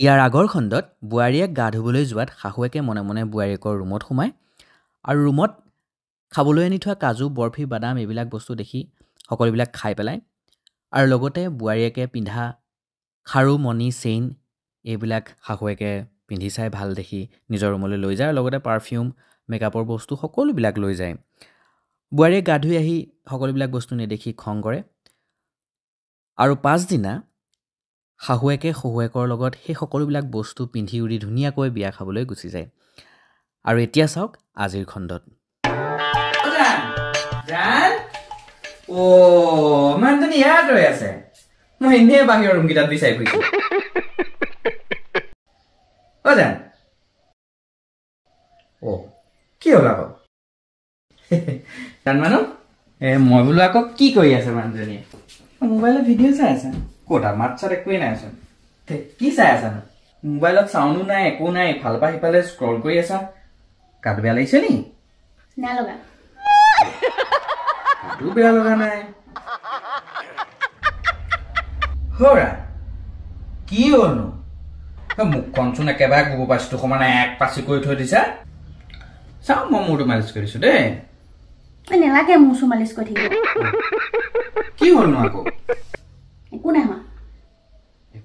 ইয়াৰ আগৰ খণ্ডত বোৱাৰীয়ে গা ধুবলৈ যোৱাত শাহুৱেকে মনে মনে বোৱাৰীয়েকৰ ৰুমত সোমায় আৰু ৰুমত খাবলৈ আনি থোৱা কাজু বৰফি বাদাম এইবিলাক বস্তু দেখি সকলোবিলাক খাই পেলায় আৰু লগতে বোৱাৰীয়েকে পিন্ধা খাৰু মণি চেইন এইবিলাক শাহুৱেকে পিন্ধি চাই ভাল দেখি নিজৰ ৰুমলৈ লৈ যায় আৰু লগতে পাৰফিউম মেকআপৰ বস্তু সকলোবিলাক লৈ যায় বোৱাৰীয়ে গা ধুই আহি সকলোবিলাক বস্তু নেদেখি খং কৰে আৰু পাছদিনা শাহুৱেকে শহুৱেকৰ লগত সেই সকলোবিলাক বস্তু পিন্ধি উৰি ধুনীয়াকৈ বিয়া খাবলৈ গুচি যায় আৰু এতিয়া চাওক আজিৰ খণ্ডত কি হ'ল আকৌ মানুহ মই বোলো আকৌ কি কৰি আছে মানুহজনীয়ে মোবাইলত ভিডিঅ' চাই আছে কোঠা মাত্ৰাৰ একোৱেই নাই আছা কি চাই আছা মোবাইলত চাউণ্ডো নাই একো নাই ইফালৰ পৰা সিফালে স্ক্ৰল কৰি আছা কাট বেয়া লাগিছে নি বেয়া লগা নাই কি হলনো মুখখনচোন একেবাৰে গোবৰ পাচিটো সমানে এক পাচি কৰি থৈ দিছা চাওঁ মই মূৰটো মালিচ কৰিছো দেই নেলাগে মোৰচোন মালিচ কৰি কি হলনো আকৌ একো নাই মা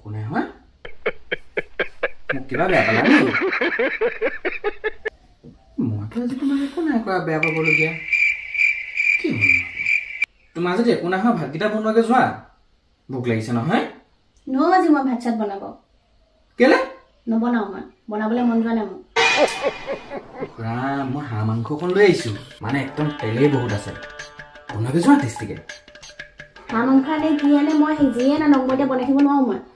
Kuna ya maa? Mukira be apa lagi? Mukira sih kuna ya kuna ya kau be apa bolu dia? Kim? Tu masa je kuna ha bhag kita bunwa ke zua? Buklai sih nahan? No masih mau bhacat bana bo. Kela? No bana oman. Bana boleh mandra nemu. Kuram, mau hamang kau kau leh isu. Mana ekdom teli bohut asal. Bunwa ke zua tis tiga. Hamang kau leh dia leh mau hijian, anak muda bana sih bunwa oman.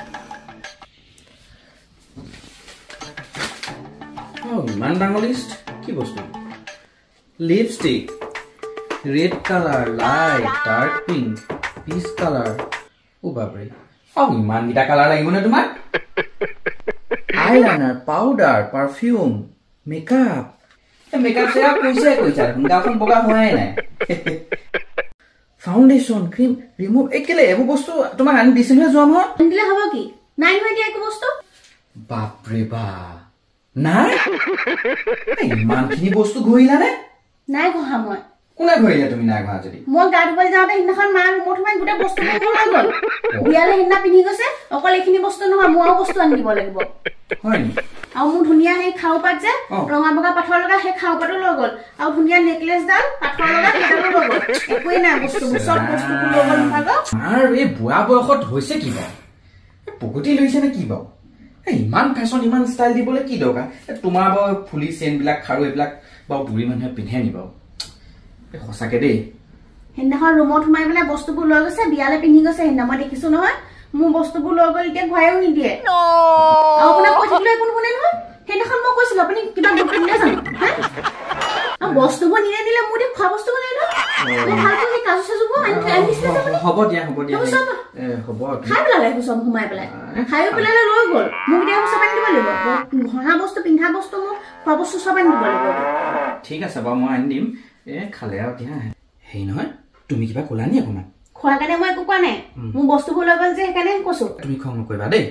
ইমান ডাঙৰ list কি বস্তু lipstick red colour light dark pink peach colour বাপৰে অঁ ইমানকেইটা colour লাগিব নে তোমাক eyeliner powder perfume makeup makeup checkup কৈছে কৈছা গাঁওখন বগা হোৱাই নাই ফাউণ্ডেশ্যন ক্ৰীম ৰিমুভ এই কেলে এইবোৰ বস্তু তোমাক আনি দিছিলোহে যোৱা মই আনি দিলে হ'ব কি নাই নহয় এতিয়া একো বস্তু বাপৰে বাপ নাই ইমানখিনি বস্তু ঘঁহিলানে নাই ঘঁহা মই কোনে ঘঁহিলে তুমি নাই ঘঁহা যদি মই গা ধুবলৈ যাওঁতে সিদিনাখন মা মোৰ তোমাৰ গোটেই বস্তু বিয়ালৈ সিদিনা পিন্ধি গৈছে অকল এইখিনি বস্তু নহয় মোৰ বস্তু আনি দিব লাগিব আৰু মোৰ ধুনীয়া সেই খাও পাত যে ৰঙা বগা পাথৰ লগা সেই খাও পাতো লৈ গ'ল আৰু ধুনীয়া নেকলেচডাল পাথৰ লগা সেইডালো লৈ গ'ল একোৱেই নাই বস্তু চব বস্তু লৈ গ'ল নাথাকক আৰু এই বুঢ়া বয়সত হৈছে কি বাৰু পকুটি লৈছে নে কি বাৰু এই ইমান ফেশ্বন ইমান ষ্টাইল দিবলৈ কি দৰকাৰ তোমাৰ বাৰু ফুলি চেইনবিলাক খাৰু এইবিলাক বাৰু বুঢ়ী মানুহে পিন্ধে নি বাৰু এই সঁচাকে দেই সেইদিনাখন ৰুমত সোমাই পেলাই বস্তুবোৰ লৈ গৈছে বিয়ালৈ পিন্ধি গৈছে সেইদিনা মই দেখিছো নহয় মোৰ বস্তুবোৰ লৈ গৈ এতিয়া ঘূৰাইও নিদিয়ে কৈছিলো আপুনি বস্তুবোৰ নিয়ে মোৰ এতিয়া খোৱা বস্তু বনাই নহয় ঠিক আছে বাৰু মই আনি দিম এই খালে আৰু এতিয়া হেৰি নহয় তুমি কিবা কলা নি অকমান খোৱাৰ কাৰণে মই একো কোৱা নাই মোৰ বস্তুবোৰ লৈ গ'ল যে সেইকাৰণে কৈছো তুমি খং নকৰিবা দেই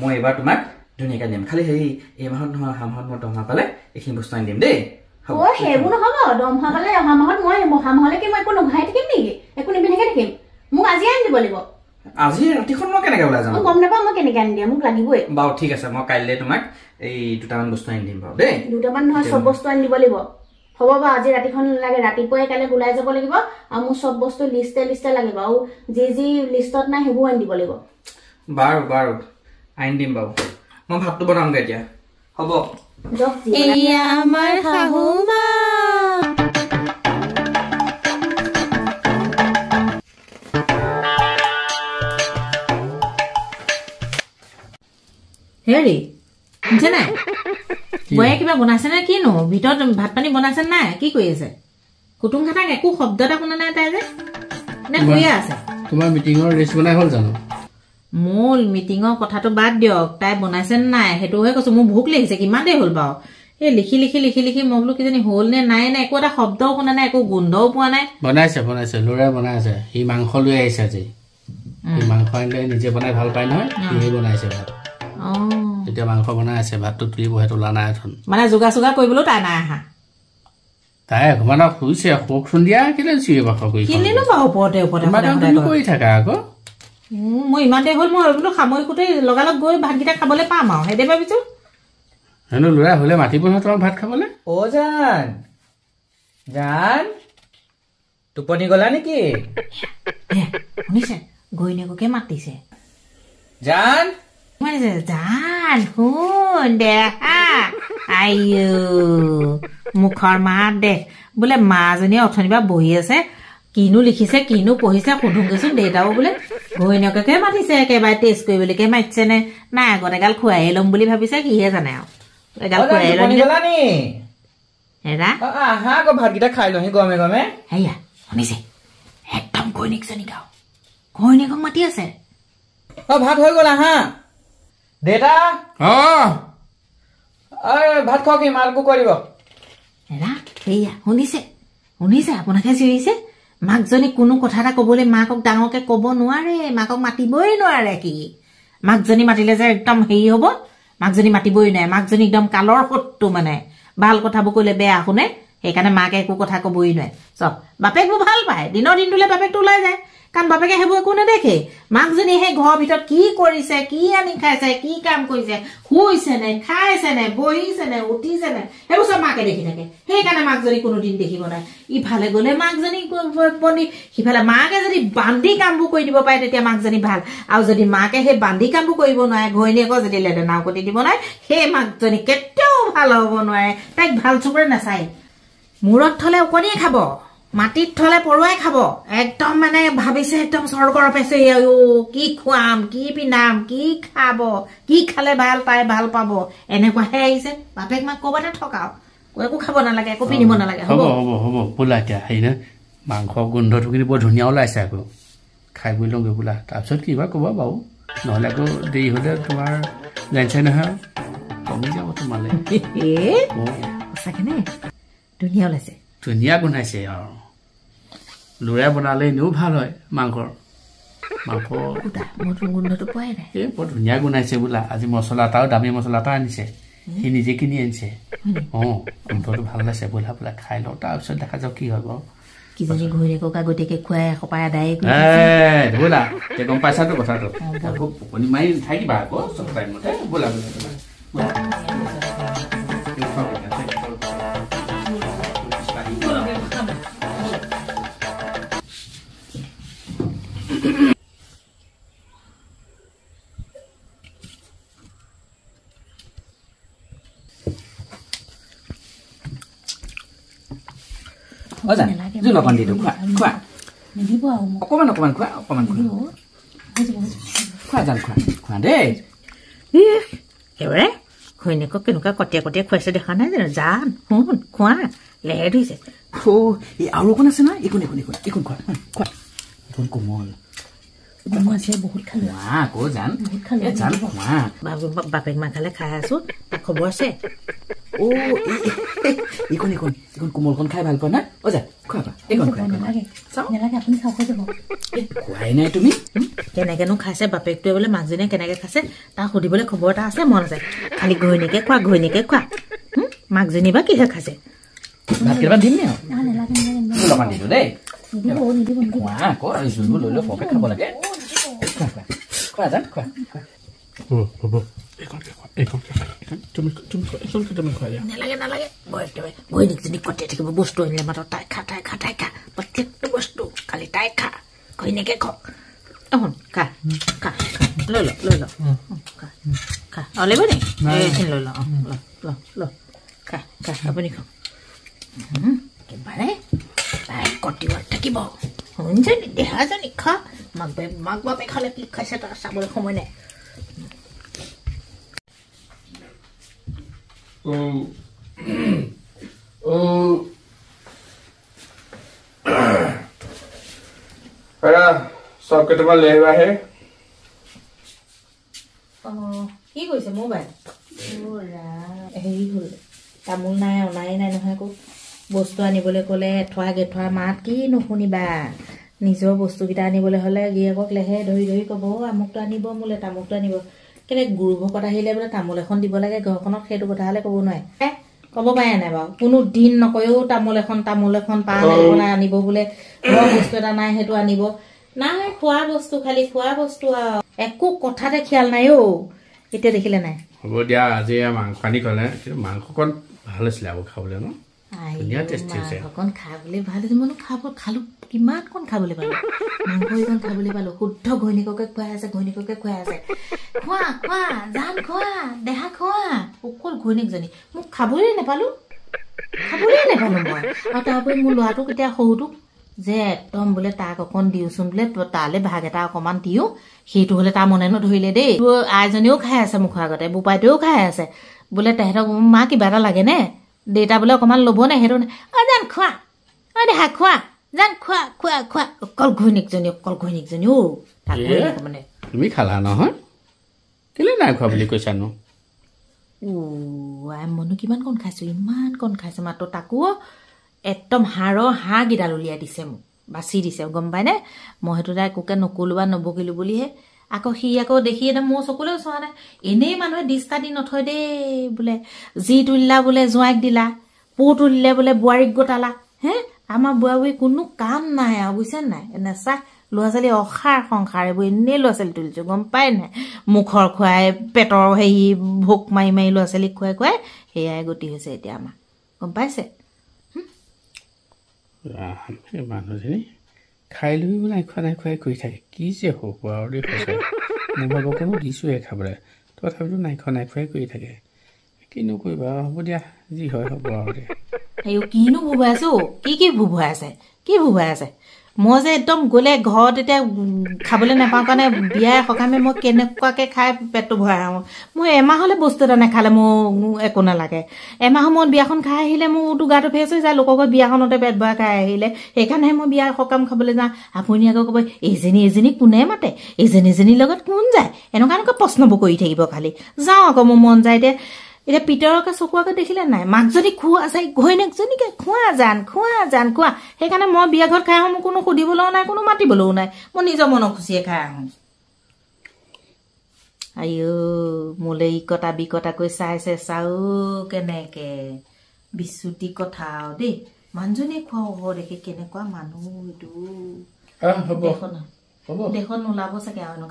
মই এইবাৰ তোমাক ধুনীয়াকে আনিম খালি হেৰি এই মাহত নহয় অহা মাহত মই দৰমহা পালে এইখিনি বস্তু আনি দিম দেই অ সেইবোৰ নহব দৰমহা পালে অহা মাহত মই অহা মাহলৈকে মই একো নোহাই থাকিম নেকি একো নিপিন্ধাকে থাকিম মোক আজি আনি দিব লাগিব আজি ৰাতিখন মই কেনেকৈ ওলাই যাম গম নাপাওঁ মই কেনেকৈ আনি দিয়া মোক লাগিবই বাৰু ঠিক আছে মই কাইলৈ তোমাক এই দুটামান বস্তু আনি দিম বাৰু দেই দুটামান নহয় চব বস্তু আনি দিব লাগিব হ'ব বাৰু আজি ৰাতিখন লাগে ৰাতিপুৱাই কাইলৈ ওলাই যাব লাগিব আৰু মোৰ চব বস্তু লিষ্টে লিষ্টে লাগে বাৰু যি যি লিষ্টত নাই সেইবোৰ আনি দিব লাগিব বাৰু বাৰু আনি দিম বাৰু মই ভাতটো বনামগৈ এতিয়া হ'ব হেৰি শুনিছে নাই বয়ে কিবা বনাইছে নে কিনো ভিতৰত ভাত পানী বনাইছে নে নাই কি কৰি আছে কুটুম খাটাক একো শব্দ এটা শুনা নাই তাই যে নে কৰিয়ে আছে তোমাৰ মিটিঙৰ ৰেষ্ট বনাই হ'ল জানো মোৰ মিটিঙৰ কথাটো বাদ দিয়ক তাই বনাইছে নে নাই সেইটোহে কৈছো মোৰ ভোক লাগিছে কিমান দেৰি হ'ল বাৰু এই লিখি লিখি লিখি লিখি মই বোলো কিজানি হ'ল নে নাই নে একো এটা শব্দও শুনা নাই একো গোন্ধও পোৱা নাই বনাইছে বনাইছে ল'ৰাই বনাইছে সি মাংস লৈ আহিছে আজি মাংস আনিলে নিজে বনাই ভাল পায় নহয় সি বনাইছে ভাত এতিয়া মাংস বনাই আছে ভাতটো তুলিব সেইটো লানা এথন মানে যোগা চোগা কৰিবলৈও তাই নাই আহা তাই ঘুমানক শুইছে শোকচোন দিয়া কেলে চিঞৰি বাখৰ কৰি থাকা আকৌ মই ইমান দেৰি হ'ল মই বোলো সামৰি সুতেই লগালগ গৈ ভাতকেইটা খাবলৈ পাম আৰু সেইদৰে ভাবিছো হেনো ল'ৰা হ'লে মাতিব নহয় তোমাক ভাত খাবলৈ অ' জান জান টোপনি গ'লা নেকি শুনিছে ঘৈণীয়েককে মাতিছে জান জান শুন দেহা আই মুখৰ মাত দেহ বোলে মাজনীয়ে অথনিবা বহি আছে কিনো লিখিছে কিনো পঢ়িছে সুধোগেচোন দেউতাও বোলে ঘৈণীয়েককে মাতিছে একেবাৰে টেষ্ট কৰিবলৈকে মাতিছে নে নাই আগত এগাল খুৱাইয়ে ল'ম বুলি ভাবিছে কিহে জানে শুনিছে আপোনাকে চিঞৰিছে মাকজনী কোনো কথা এটা ক'বলৈ মাকক ডাঙৰকে ক'ব নোৱাৰে মাকক মাতিবই নোৱাৰে কি মাকজনী মাতিলে যে একদম হেৰি হ'ব মাকজনী মাতিবই নোৱাৰে মাকজনী একদম কালৰ সত্তু মানে ভাল কথাবোৰ ক'লে বেয়া শুনে সেইকাৰণে মাকে একো কথা ক'বই নোৱাৰে চব বাপেকবোৰ ভাল পায় দিনৰ দিনটোলৈ বাপেকটো ওলাই যায় কাৰণ বাপেকে সেইবোৰ একো নেদেখে মাকজনীয়ে সেই ঘৰৰ ভিতৰত কি কৰিছে কি আনি খাইছে কি কাম কৰিছে শুইছেনে নে বহিছেনে উঠিছেনে সেইবোৰ চব মাকে দেখি থাকে সেইকাৰণে মাকজনী কোনোদিন দেখিব নাই ইফালে গ'লে মাকজনী বন্দী সিফালে মাকে যদি বান্ধি কামবোৰ কৰি দিব পাৰে তেতিয়া মাকজনী ভাল আৰু যদি মাকে সেই বান্ধি কামবোৰ কৰিব নোৱাৰে ঘৈণীয়েকৰ যদি লেদেনা উকটি দিব নোৱাৰে সেই মাকজনী কেতিয়াও ভাল হ'ব নোৱাৰে তাইক ভাল চকুৰে নাচায় মূৰত থলে ওকণিয়ে খাব মাটিত থলে পৰুৱাই খাব একদম মানে ভাবিছে একদম স্বৰ্গৰ পাইছে কি খুৱাম কি পিন্ধাম কি খাব কি খালে ভাল পাই ভাল পাব এনেকুৱাহে আহিছে বাপেক মাক কবাতে থকাও একো খাব নালাগে একো পিন্ধিব নালাগে হব হব হব বোলা এতিয়া হেৰি নহয় মাংস গোন্ধটো কিন্তু বৰ ধুনীয়া ওলাইছে আকৌ খাই বুলি লওঁগৈ বোলা তাৰপিছত কি বা কবা বাৰু নহ'লে আকৌ দেৰি হলে তোমাৰ জানিছাই নহয় কমি যাব তোমালে ধুনীয়া ওলাইছে ধুনীয়া গোন্ধাইছে আৰু লৰাই বনালে এনেও ভাল হয় মাংসৰ মাংস এই বৰ ধুনীয়া গোন্ধাইছে বোলা আজি মছলা এটাও দামী মছলা এটা আনিছে সি নিজে কিনি আনিছে অঁ গোন্ধটো ভাল লাগিছে বোলা বোলা খাই লওঁ তাৰপিছত দেখা যাওক কি হয় বাৰু কথাটো মাৰি থাকিবা আকৌ চব টাইমতে ব'লা ব'লা ব'লা Ozan, itu lo kondi dulu, kuat, kuat. Kok mana kok mana kuat, kok mana kuat? Kuat jangan kuat, kuat deh. Ih, kewe, kau ini kok kenapa kau dia kau dia kuat sedih kan? Jangan, jangan, hun, kuat, leher tu je. Oh, ini awal kena sana, ikut ni, ikut ni, ikut, ikut kuat, kuat. Bun kumol. Bukan saya bukan kalau. Wah, kau jangan. Bukan kalau. Jangan kuat. Bapak bapak makan lekas tu, tak kau bosan. এইখন এইখন এইখন কোমলখন খাই ভাল পোৱা নাই অ যা খোৱাবা এইখন খোৱাই নাই তুমি কেনেকেনো খাইছে বাপেকটোৱে বোলে মাকজনীয়ে কেনেকে খাইছে তাক সুধিবলৈ খবৰ এটা আছে মন আছে খালি ঘৈণীয়েকে খোৱা ঘৈণীয়েকে খোৱা মাকজনী বা কিহে খাইছে ভাত কেইটামান দিম নেকি অলপমান দিলো দেই খোৱা খোৱা খোৱা খোৱা খোৱা থাকিব শুনিছে নি দেহাজনী খা মাক বাপেক মাক বাপেক হ'লে কি খাইছে তাৰ চাবলৈ সময় নাই Para socket ma leva hai. Oh, kiko ise mobile. Ora, hei hul. Tamul nae onae nae no hai ko. Bostu ani bolle kolle thwa ge thwa maat ki no huni ba. Nizo bostu kita ani bolle hole gya ko kle hai dohi dohi ko bo amuk tu ani bo mule tamuk tu ani bo. Kene guru ko parahile bolle tamul ekhon di bolle ge ko ekhon khedu ko thale ko bo nae. Eh, ক'ব পাৰে নাই বাৰু কোনো দিন নকয় অ' তামোল এখন তামোল এখন পাণ এখন আনিব বোলে খোৱা বস্তু এটা নাই সেইটো আনিব নাই খোৱা বস্তু খালি খোৱা বস্তু আৰু একো কথাতে খিয়াল নাই অ' এতিয়া দেখিলে নাই হ'ব দিয়া আজি মাংস আনি খালে মাংসকণ ভাল হৈছিলে আকৌ খাবলৈ ন দেহা খোৱা অকল ঘৈণীয়েক জানি মোক খাবলৈ নাপালোঁ খাবলৈ নাপালোঁ মই আৰু তাৰোপৰি মোৰ ল'ৰাটোক এতিয়া সৰুটোক যে একদম বোলে তাক অকণ দিওঁচোন বোলে তালৈ ভাগ এটা অকণমান দিওঁ সেইটো হ'লে তাৰ মনে নধৰিলে দেই আইজনীও খাই আছে মুখৰ আগতে বোপাইটোৱেও খাই আছে বোলে তেহেঁতক মা কিবা এটা লাগেনে দেউতা বোলে অকণমান ল'ব নে সেইটো অ যান খোৱা অ হা খোৱা যান খোৱা খোৱা খোৱা অকল ঘৈণীকজনী অকল ঘৈণীকজনী অ' তাকে মানে তুমি খালা নহয় কেলৈ নাই খোৱা বুলি কৈছা কৈছানো আই মনো কিমান কণ খাইছো ইমান কণ খাইছো মাত্ৰ তাকো একদম হাৰৰ হাঁহকেইডাল উলিয়াই দিছে মোক বাচি দিছে গম পাই নে মই সেইটো তাই একোকে নকলো বা নবকিলোঁ বুলিহে আকৌ সি আকৌ দেখি একদম মোৰ চকুলেও চোৱা নাই এনেই মানুহে দিস্তা দি নথয় দেই বোলে যি তুলিলা বোলে জোঁৱাইক দিলা পু তুলিলে বোলে বোৱাৰীক গোটালা হে আমাৰ বুঢ়া বুঢ়ী কোনো কাম নাই আৰু বুজিছেনে নাই নেচা ল'ৰা ছোৱালী অসাৰ সংসাৰ এইবোৰ এনেই ল'ৰা ছোৱালী তুলিছোঁ গম পায় নাই মুখৰ খুৱাই পেটৰ হেৰি ভোক মাৰি মাৰি ল'ৰা ছোৱালীক খুৱাই খুৱাই সেয়াই গতি হৈছে এতিয়া আমাৰ গম পাইছে মানুহজনী খাই লৈ নাই খোৱা নাই খুৱাই কৰি থাকে কি যে হ'ব আৰু মোৰ ভাগৰ দিছোঁহে খাবলৈ তথাপিতো নাই খোৱা নাই খুৱাই কৰি থাকে কিনো কৰিবা হ'ব দিয়া যি হয় হ'ব আৰু দেই কিনো ভুবাইছোঁ কি কি ভুবাই আছে কি ভুবাই আছে মই যে একদম গ'লে ঘৰত এতিয়া খাবলৈ নাপাওঁ কাৰণে বিয়াই সকামে মই কেনেকুৱাকে খাই পেটটো ভৰাই আহোঁ মোৰ এমাহলৈ বস্তু এটা নাখালে মোৰ একো নালাগে এমাহৰ মূৰত বিয়াখন খাই আহিলে মোৰতো গাটো ফেচ হৈ যায় লোকৰ বিয়াখনতে পেট ভৰাই খাই আহিলে সেইকাৰণেহে মই বিয়া সকাম খাবলৈ যাওঁ আপুনি আকৌ ক'ব এইজনী এজনী কোনে মাতে এইজনী এজনীৰ লগত কোন যায় এনেকুৱা এনেকুৱা প্ৰশ্নবোৰ কৰি থাকিব খালি যাওঁ আকৌ মোৰ মন যায় এতিয়া এতিয়া পিতৰকে চকুৱাকে দেখিলে নাই মাকজনী খোৱা চাই ঘৈণীয়েকজনীকে খোৱা যান খোৱা যান খোৱা সেইকাৰণে মই বিয়া ঘৰত খাই আহোঁ মোক কোনো সুধিবলৈও নাই কোনো মাতিবলৈও নাই মই নিজৰ মনক খুচিয়ে খাই আহোঁ আইঅ কটা ইকটা বিকটাকৈ চাইছে চাও কেনেকে বিচুতি কথা আৰু দেই মানুহজনীয়ে খোৱা হ'ব দেখি কেনেকুৱা মানুহ এইটো দেখোন দেখোন চাগে আৰু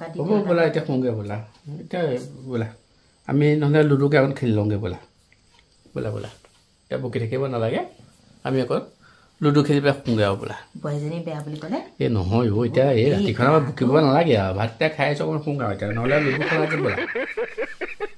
এনেকুৱা আমি নহ'লে লুডুকে অকণ খেলি লওঁগৈ ব'লা ব'লা ব'লা এতিয়া বকি থাকিব নালাগে আমি অকল লুডু খেলি পেলাই শুকোগৈ আৰু বোলা বেয়া বুলি ক'লে এই নহয় অ' এতিয়া এই ৰাতিখন আমাৰ বকিব নালাগে আৰু ভাত এতিয়া খাই আছোঁ অকণমান শুং এতিয়া নহ'লে লুডু খেলাই দিব